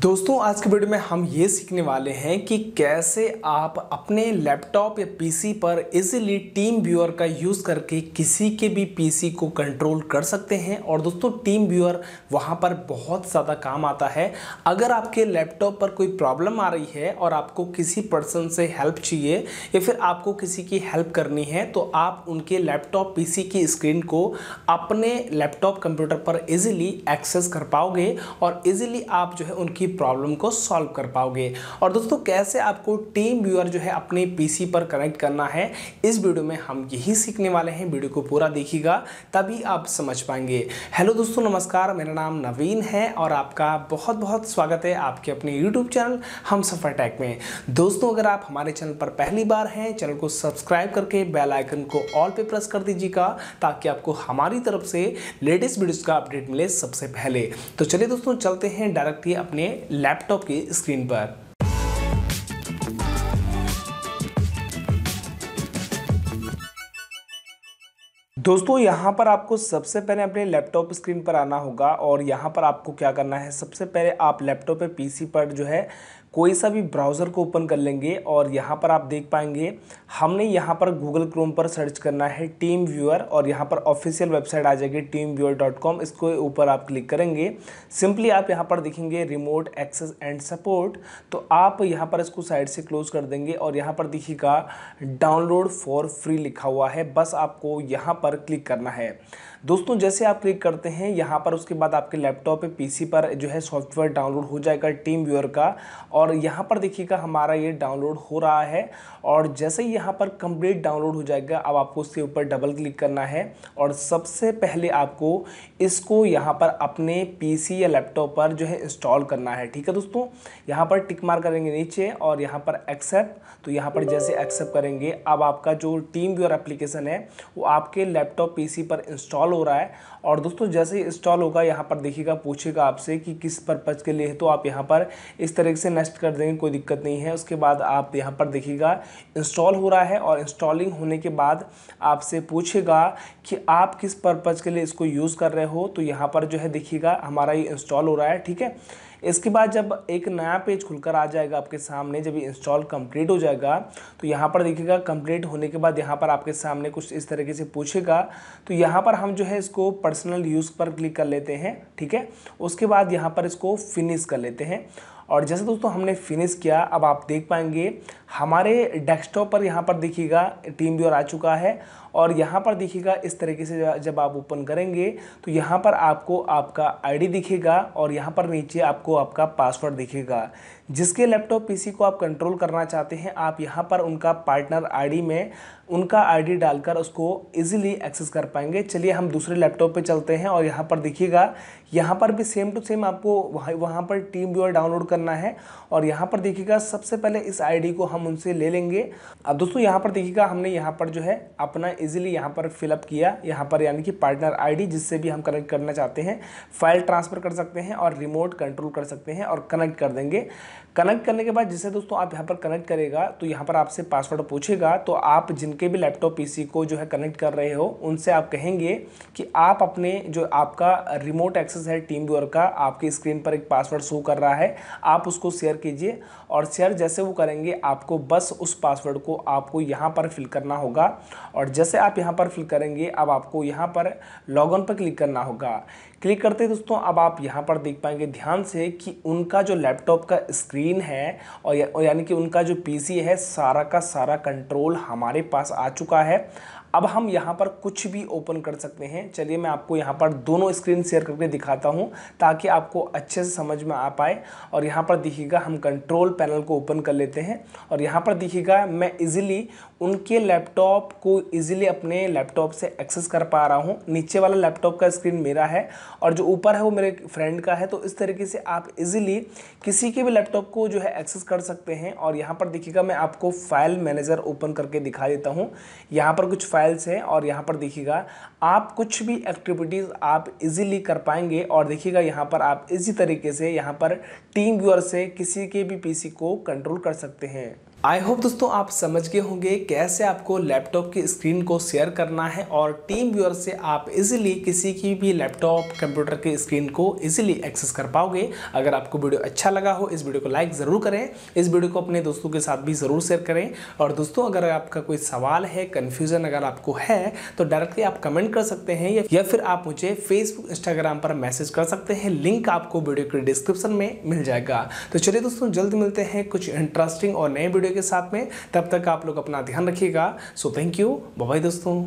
दोस्तों आज के वीडियो में हम ये सीखने वाले हैं कि कैसे आप अपने लैपटॉप या पीसी पर इजीली टीम व्यूअर का यूज़ करके किसी के भी पीसी को कंट्रोल कर सकते हैं और दोस्तों टीम व्यूअर वहाँ पर बहुत ज़्यादा काम आता है अगर आपके लैपटॉप पर कोई प्रॉब्लम आ रही है और आपको किसी पर्सन से हेल्प चाहिए या फिर आपको किसी की हेल्प करनी है तो आप उनके लैपटॉप पी की स्क्रीन को अपने लैपटॉप कंप्यूटर पर ईजिली एक्सेस कर पाओगे और ईजिली आप जो है उनकी की प्रॉब्लम को सॉल्व कर पाओगे और दोस्तों कैसे आपको टीम व्यूअर जो है अपने पीसी पर कनेक्ट करना है इस वीडियो में हम यही सीखने वाले हैं वीडियो को पूरा देखिएगा तभी आप समझ पाएंगे हेलो दोस्तों नमस्कार मेरा नाम नवीन है और आपका बहुत बहुत स्वागत है आपके अपने यूट्यूब चैनल हम सफ़र टैक में दोस्तों अगर आप हमारे चैनल पर पहली बार हैं चैनल को सब्सक्राइब करके बेलाइकन को ऑल पे प्रेस कर दीजिएगा ताकि आपको हमारी तरफ से लेटेस्ट वीडियोज का अपडेट मिले सबसे पहले तो चलिए दोस्तों चलते हैं डायरेक्टली अपने लैपटॉप की स्क्रीन पर दोस्तों यहां पर आपको सबसे पहले अपने लैपटॉप स्क्रीन पर आना होगा और यहां पर आपको क्या करना है सबसे पहले आप लैपटॉप पे पीसी पर जो है कोई सा भी ब्राउज़र को ओपन कर लेंगे और यहाँ पर आप देख पाएंगे हमने यहाँ पर गूगल क्रोम पर सर्च करना है टीम व्यूअर और यहाँ पर ऑफिशियल वेबसाइट आ जाएगी टीम व्यूअर डॉट कॉम इसको ऊपर आप क्लिक करेंगे सिंपली आप यहाँ पर देखेंगे रिमोट एक्सेस एंड सपोर्ट तो आप यहाँ पर इसको साइड से क्लोज कर देंगे और यहाँ पर देखिएगा डाउनलोड फॉर फ्री लिखा हुआ है बस आपको यहाँ पर क्लिक करना है दोस्तों जैसे आप क्लिक करते हैं यहाँ पर उसके बाद आपके लैपटॉप पे पीसी पर जो है सॉफ्टवेयर डाउनलोड हो जाएगा टीम व्यूअर का और यहाँ पर देखिएगा हमारा ये डाउनलोड हो रहा है और जैसे ही यहाँ पर कंप्लीट डाउनलोड हो जाएगा अब आपको उसके ऊपर डबल क्लिक करना है और सबसे पहले आपको इसको यहाँ पर अपने पी या लैपटॉप पर जो है इंस्टॉल करना है ठीक है दोस्तों यहाँ पर टिक मार करेंगे नीचे और यहाँ पर एक्सेप्ट तो यहाँ पर जैसे एक्सेप्ट करेंगे अब आपका जो टीम व्यूअर एप्लीकेशन है वो आपके लैपटॉप पी पर इंस्टॉल इंस्टॉल हो रहा है और दोस्तों जैसे इंस्टॉल होगा यहाँ पर देखिएगा पूछेगा आपसे कि किस पर्पज़ के लिए है तो आप यहाँ पर इस तरीके से नेक्स्ट कर देंगे कोई दिक्कत नहीं है उसके बाद आप यहाँ पर देखिएगा इंस्टॉल हो रहा है और इंस्टॉलिंग होने के बाद आपसे पूछेगा कि आप किस पर्पज़ के लिए इसको यूज़ कर रहे हो तो यहाँ पर जो है देखिएगा हमारा ये इंस्टॉल हो रहा है ठीक है इसके बाद जब एक नया पेज खुलकर आ जाएगा आपके सामने जब इंस्टॉल कंप्लीट हो जाएगा तो यहाँ पर देखिएगा कंप्लीट होने के बाद यहाँ पर आपके सामने कुछ इस तरीके से पूछेगा तो यहाँ पर हम जो है इसको पर्सनल यूज़ पर क्लिक कर लेते हैं ठीक है उसके बाद यहाँ पर इसको फिनिश कर लेते हैं और जैसे दोस्तों हमने फिनिश किया अब आप देख पाएंगे हमारे डेस्कटॉप पर यहाँ पर देखिएगा टीम व्यूअर आ चुका है और यहाँ पर देखिएगा इस तरीके से जब आप ओपन करेंगे तो यहाँ पर आपको आपका आईडी दिखेगा और यहाँ पर नीचे आपको आपका पासवर्ड दिखेगा जिसके लैपटॉप पीसी को आप कंट्रोल करना चाहते हैं आप यहाँ पर उनका पार्टनर आईडी में उनका आईडी डालकर उसको इजीली एक्सेस कर पाएंगे चलिए हम दूसरे लैपटॉप पे चलते हैं और यहाँ पर देखिएगा यहाँ पर भी सेम टू सेम आपको वहाँ वहाँ पर टीम व्यूअर डाउनलोड करना है और यहाँ पर देखिएगा सबसे पहले इस आईडी को हम उनसे ले लेंगे अब दोस्तों यहाँ पर देखिएगा हमने यहाँ पर जो है अपना इजिली यहाँ पर फिलअप किया यहाँ पर यानी कि पार्टनर आईडी जिससे भी हम कनेक्ट करना चाहते हैं फाइल ट्रांसफ़र कर सकते हैं और रिमोट कंट्रोल कर सकते हैं और कनेक्ट कर देंगे कनेक्ट करने के बाद जैसे दोस्तों आप यहाँ पर कनेक्ट करेगा तो यहाँ पर आपसे पासवर्ड पूछेगा तो आप जिनके भी लैपटॉप पीसी को जो है कनेक्ट कर रहे हो उनसे आप कहेंगे कि आप अपने जो आपका रिमोट एक्सेस है टीम व्यूअर का आपकी स्क्रीन पर एक पासवर्ड शो कर रहा है आप उसको शेयर कीजिए और शेयर जैसे वो करेंगे आपको बस उस पासवर्ड को आपको यहाँ पर फिल करना होगा और जैसे आप यहाँ पर फिल करेंगे अब आपको यहाँ पर लॉग ऑन पर क्लिक करना होगा क्लिक करते दोस्तों अब आप यहाँ पर देख पाएंगे ध्यान से कि उनका जो लैपटॉप का स्क्रीन है और, और यानी कि उनका जो पीसी है सारा का सारा कंट्रोल हमारे पास आ चुका है अब हम यहाँ पर कुछ भी ओपन कर सकते हैं चलिए मैं आपको यहाँ पर दोनों स्क्रीन शेयर करके दिखाता हूँ ताकि आपको अच्छे से समझ में आ पाए और यहाँ पर दिखेगा हम कंट्रोल पैनल को ओपन कर लेते हैं और यहाँ पर दिखेगा मैं इजीली उनके लैपटॉप को इजीली अपने लैपटॉप से एक्सेस कर पा रहा हूँ नीचे वाला लैपटॉप का स्क्रीन मेरा है और जो ऊपर है वो मेरे फ्रेंड का है तो इस तरीके से आप इजीली किसी के भी लैपटॉप को जो है एक्सेस कर सकते हैं और यहाँ पर देखिएगा मैं आपको फाइल मैनेजर ओपन करके दिखा देता हूँ यहाँ पर कुछ फाइल फाइल्स हैं और यहाँ पर देखिएगा आप कुछ भी एक्टिविटीज़ आप इजीली कर पाएंगे और देखिएगा यहाँ पर आप इसी तरीके से यहाँ पर टीम व्यूअर से किसी के भी पीसी को कंट्रोल कर सकते हैं आई होप दोस्तों आप समझ गए होंगे कैसे आपको लैपटॉप की स्क्रीन को शेयर करना है और टीम व्यूअर से आप इजीली किसी की भी लैपटॉप कंप्यूटर की स्क्रीन को इजीली एक्सेस कर पाओगे अगर आपको वीडियो अच्छा लगा हो इस वीडियो को लाइक ज़रूर करें इस वीडियो को अपने दोस्तों के साथ भी ज़रूर शेयर करें और दोस्तों अगर आपका कोई सवाल है कन्फ्यूज़न अगर आपको है तो डायरेक्टली आप कमेंट कर सकते हैं या फिर आप मुझे फेसबुक इंस्टाग्राम पर मैसेज कर सकते हैं लिंक आपको वीडियो के डिस्क्रिप्शन में मिल जाएगा तो चलिए दोस्तों जल्द मिलते हैं कुछ इंटरेस्टिंग और नए वीडियो के साथ में तब तक आप लोग अपना ध्यान रखिएगा सो थैंक यू बाय दोस्तों